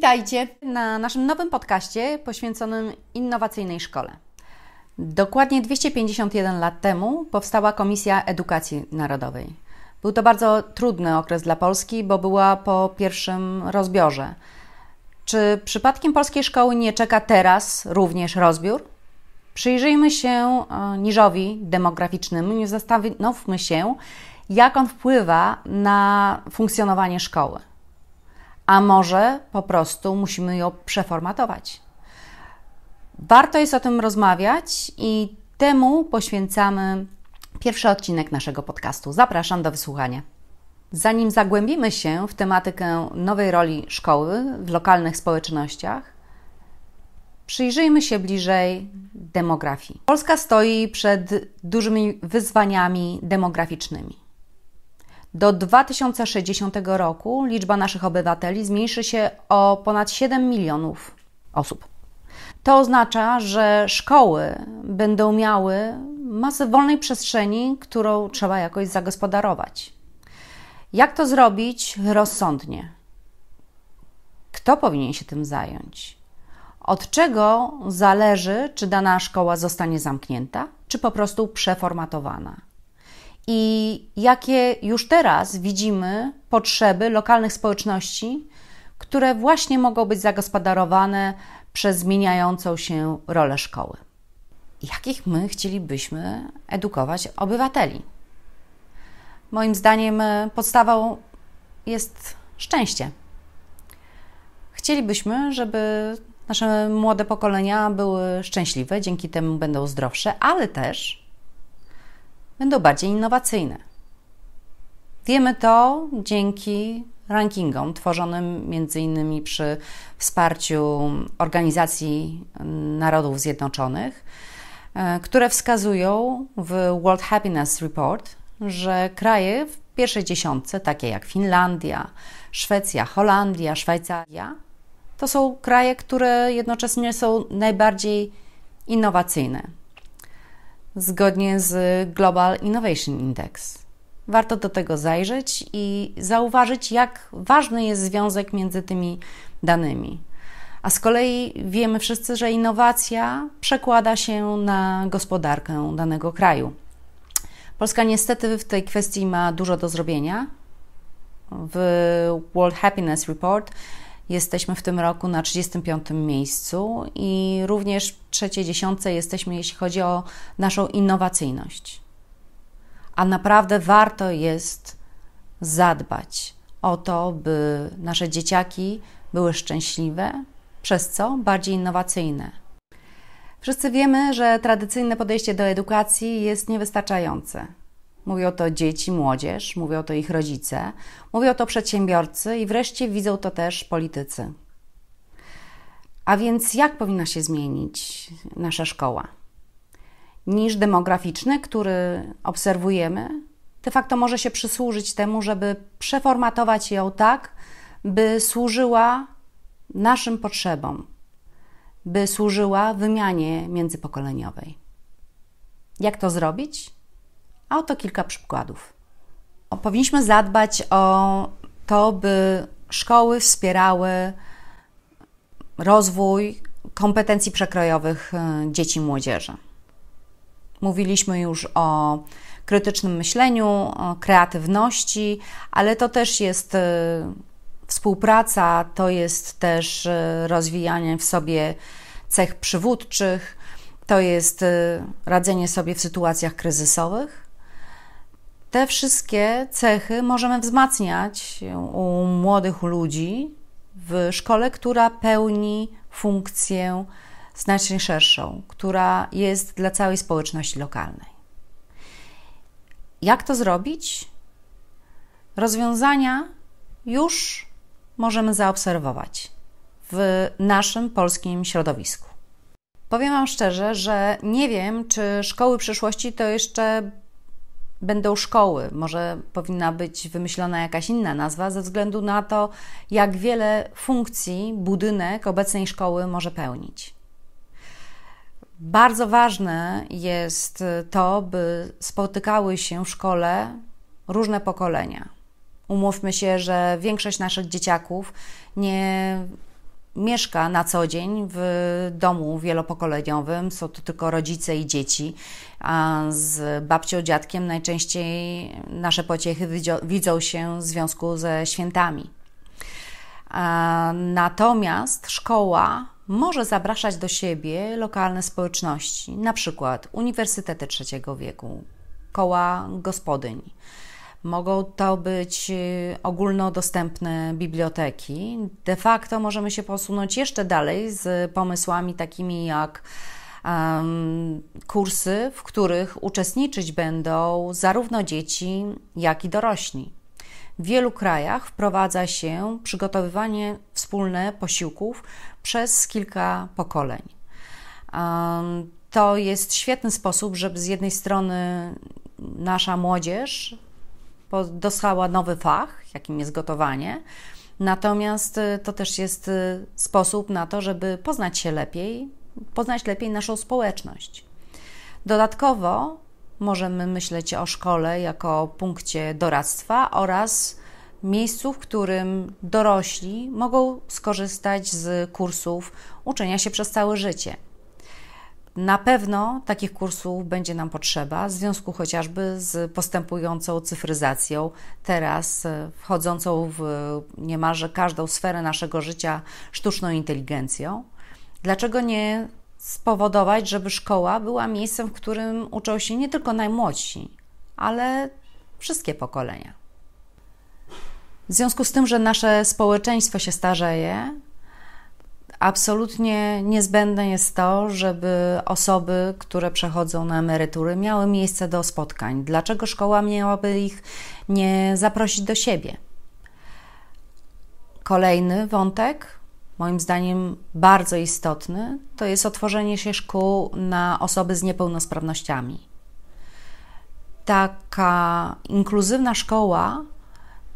Witajcie na naszym nowym podcaście poświęconym innowacyjnej szkole. Dokładnie 251 lat temu powstała Komisja Edukacji Narodowej. Był to bardzo trudny okres dla Polski, bo była po pierwszym rozbiorze. Czy przypadkiem polskiej szkoły nie czeka teraz również rozbiór? Przyjrzyjmy się e, niżowi demograficznemu i zastanówmy się, jak on wpływa na funkcjonowanie szkoły a może po prostu musimy ją przeformatować. Warto jest o tym rozmawiać i temu poświęcamy pierwszy odcinek naszego podcastu. Zapraszam do wysłuchania. Zanim zagłębimy się w tematykę nowej roli szkoły w lokalnych społecznościach, przyjrzyjmy się bliżej demografii. Polska stoi przed dużymi wyzwaniami demograficznymi. Do 2060 roku liczba naszych obywateli zmniejszy się o ponad 7 milionów osób. To oznacza, że szkoły będą miały masę wolnej przestrzeni, którą trzeba jakoś zagospodarować. Jak to zrobić rozsądnie? Kto powinien się tym zająć? Od czego zależy, czy dana szkoła zostanie zamknięta, czy po prostu przeformatowana? i jakie już teraz widzimy potrzeby lokalnych społeczności, które właśnie mogą być zagospodarowane przez zmieniającą się rolę szkoły. Jakich my chcielibyśmy edukować obywateli? Moim zdaniem e, podstawą jest szczęście. Chcielibyśmy, żeby nasze młode pokolenia były szczęśliwe, dzięki temu będą zdrowsze, ale też będą bardziej innowacyjne. Wiemy to dzięki rankingom tworzonym m.in. przy wsparciu Organizacji Narodów Zjednoczonych, e, które wskazują w World Happiness Report, że kraje w pierwszej dziesiątce, takie jak Finlandia, Szwecja, Holandia, Szwajcaria, to są kraje, które jednocześnie są najbardziej innowacyjne, zgodnie z Global Innovation Index. Warto do tego zajrzeć i zauważyć, jak ważny jest związek między tymi danymi. A z kolei wiemy wszyscy, że innowacja przekłada się na gospodarkę danego kraju. Polska niestety w tej kwestii ma dużo do zrobienia. W World Happiness Report Jesteśmy w tym roku na 35. miejscu i również w trzeciej dziesiątce jesteśmy, jeśli chodzi o naszą innowacyjność. A naprawdę warto jest zadbać o to, by nasze dzieciaki były szczęśliwe, przez co bardziej innowacyjne. Wszyscy wiemy, że tradycyjne podejście do edukacji jest niewystarczające. Mówią to dzieci, młodzież, mówią to ich rodzice, mówią to przedsiębiorcy i wreszcie widzą to też politycy. A więc jak powinna się zmienić nasza szkoła? Niż demograficzny, który obserwujemy, de facto może się przysłużyć temu, żeby przeformatować ją tak, by służyła naszym potrzebom, by służyła wymianie międzypokoleniowej. Jak to zrobić? A oto kilka przykładów. Powinniśmy zadbać o to, by szkoły wspierały rozwój kompetencji przekrojowych e, dzieci i młodzieży. Mówiliśmy już o krytycznym myśleniu, o kreatywności, ale to też jest e, współpraca, to jest też e, rozwijanie w sobie cech przywódczych, to jest radzenie sobie w sytuacjach kryzysowych te wszystkie cechy możemy wzmacniać u młodych ludzi w szkole, która pełni funkcję znacznie szerszą, która jest dla całej społeczności lokalnej. Jak to zrobić? Rozwiązania już możemy zaobserwować w naszym polskim środowisku. Powiem Wam szczerze, że nie wiem, czy szkoły przyszłości to jeszcze będą szkoły. Może powinna być wymyślona jakaś inna nazwa, ze względu na to, jak wiele funkcji budynek obecnej szkoły może pełnić. Bardzo ważne jest to, by spotykały się w szkole różne pokolenia. Umówmy się, że większość naszych dzieciaków nie mieszka na co dzień w domu wielopokoleniowym, są to tylko rodzice i dzieci, a z babcią, dziadkiem najczęściej nasze pociechy widzą się w związku ze świętami. Natomiast szkoła może zapraszać do siebie lokalne społeczności, na przykład uniwersytety trzeciego wieku, koła gospodyń Mogą to być y, ogólnodostępne biblioteki. De facto możemy się posunąć jeszcze dalej z pomysłami takimi jak um, kursy, w których uczestniczyć będą zarówno dzieci, jak i dorośli. W wielu krajach wprowadza się przygotowywanie wspólne posiłków przez kilka pokoleń. Um, to jest świetny sposób, żeby z jednej strony nasza młodzież dostała nowy fach, jakim jest gotowanie. Natomiast y, to też jest y, sposób na to, żeby poznać się lepiej, poznać lepiej naszą społeczność. Dodatkowo możemy myśleć o szkole jako punkcie doradztwa oraz miejscu, w którym dorośli mogą skorzystać z kursów uczenia się przez całe życie. Na pewno takich kursów będzie nam potrzeba, w związku chociażby z postępującą cyfryzacją, teraz e, wchodzącą w e, niemalże każdą sferę naszego życia sztuczną inteligencją. Dlaczego nie spowodować, żeby szkoła była miejscem, w którym uczą się nie tylko najmłodsi, ale wszystkie pokolenia? W związku z tym, że nasze społeczeństwo się starzeje, Absolutnie niezbędne jest to, żeby osoby, które przechodzą na emerytury, miały miejsce do spotkań. Dlaczego szkoła miałaby ich nie zaprosić do siebie? Kolejny wątek, moim zdaniem bardzo istotny, to jest otworzenie się szkół na osoby z niepełnosprawnościami. Taka inkluzywna szkoła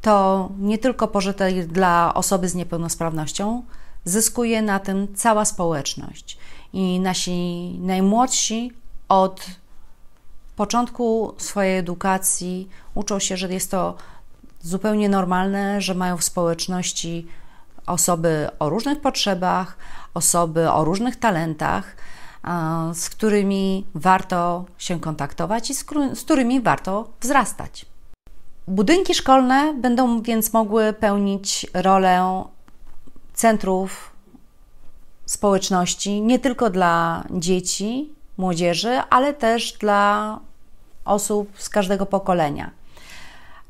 to nie tylko pożytek dla osoby z niepełnosprawnością, zyskuje na tym cała społeczność. I nasi najmłodsi od początku swojej edukacji uczą się, że jest to zupełnie normalne, że mają w społeczności osoby o różnych potrzebach, osoby o różnych talentach, z którymi warto się kontaktować i z którymi warto wzrastać. Budynki szkolne będą więc mogły pełnić rolę centrów społeczności, nie tylko dla dzieci, młodzieży, ale też dla osób z każdego pokolenia.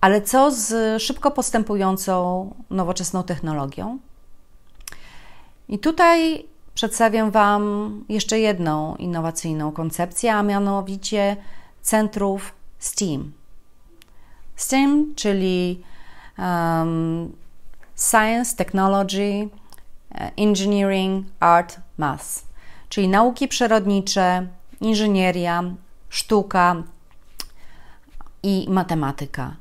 Ale co z szybko postępującą nowoczesną technologią? I tutaj przedstawiam Wam jeszcze jedną innowacyjną koncepcję, a mianowicie centrów STEAM. STEAM, czyli um, Science, Technology, e, Engineering, Art, Math, czyli nauki przyrodnicze, inżynieria, sztuka i matematyka.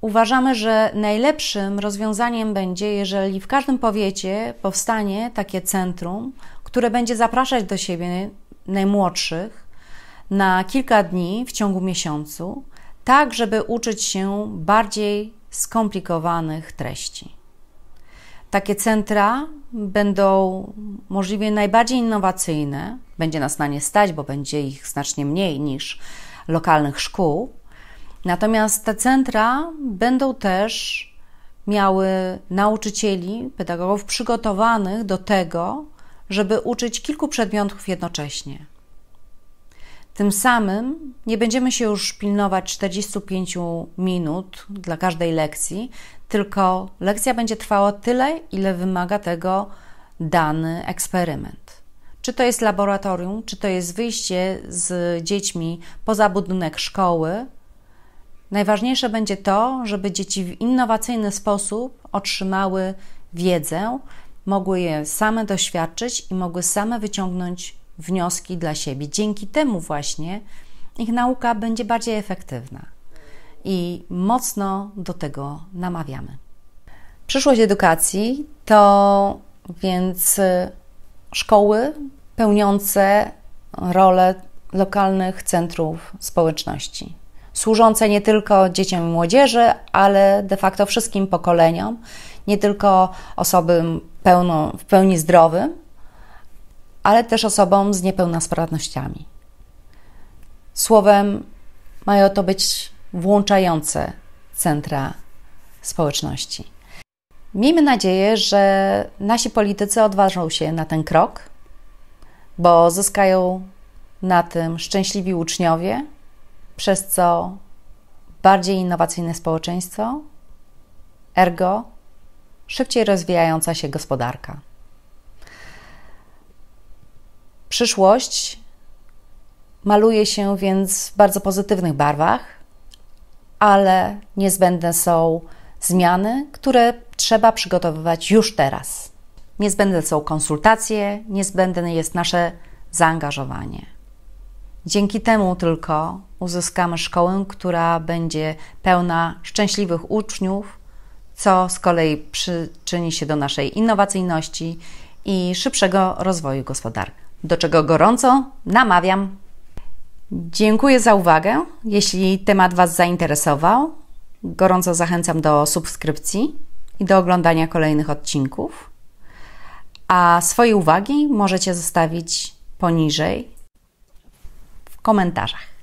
Uważamy, że najlepszym rozwiązaniem będzie, jeżeli w każdym powiecie powstanie takie centrum, które będzie zapraszać do siebie najmłodszych na kilka dni w ciągu miesiącu, tak żeby uczyć się bardziej skomplikowanych treści. Takie centra będą możliwie najbardziej innowacyjne, będzie nas na nie stać, bo będzie ich znacznie mniej niż lokalnych szkół. Natomiast te centra będą też miały nauczycieli, pedagogów przygotowanych do tego, żeby uczyć kilku przedmiotów jednocześnie. Tym samym nie będziemy się już pilnować 45 minut dla każdej lekcji, tylko lekcja będzie trwała tyle, ile wymaga tego dany eksperyment. Czy to jest laboratorium, czy to jest wyjście z dziećmi poza budynek szkoły, najważniejsze będzie to, żeby dzieci w innowacyjny sposób otrzymały wiedzę, mogły je same doświadczyć i mogły same wyciągnąć wnioski dla siebie. Dzięki temu właśnie ich nauka będzie bardziej efektywna i mocno do tego namawiamy. Przyszłość edukacji to więc y, szkoły pełniące rolę lokalnych centrów społeczności, służące nie tylko dzieciom i młodzieży, ale de facto wszystkim pokoleniom, nie tylko osobom pełno, w pełni zdrowym, ale też osobom z niepełnosprawnościami. Słowem, mają to być włączające centra społeczności. Miejmy nadzieję, że nasi politycy odważą się na ten krok, bo zyskają na tym szczęśliwi uczniowie, przez co bardziej innowacyjne społeczeństwo, ergo szybciej rozwijająca się gospodarka. Przyszłość maluje się więc w bardzo pozytywnych barwach, ale niezbędne są zmiany, które trzeba przygotowywać już teraz. Niezbędne są konsultacje, niezbędne jest nasze zaangażowanie. Dzięki temu tylko uzyskamy szkołę, która będzie pełna szczęśliwych uczniów, co z kolei przyczyni się do naszej innowacyjności i szybszego rozwoju gospodarki do czego gorąco namawiam. Dziękuję za uwagę. Jeśli temat Was zainteresował, gorąco zachęcam do subskrypcji i do oglądania kolejnych odcinków. A swoje uwagi możecie zostawić poniżej w komentarzach.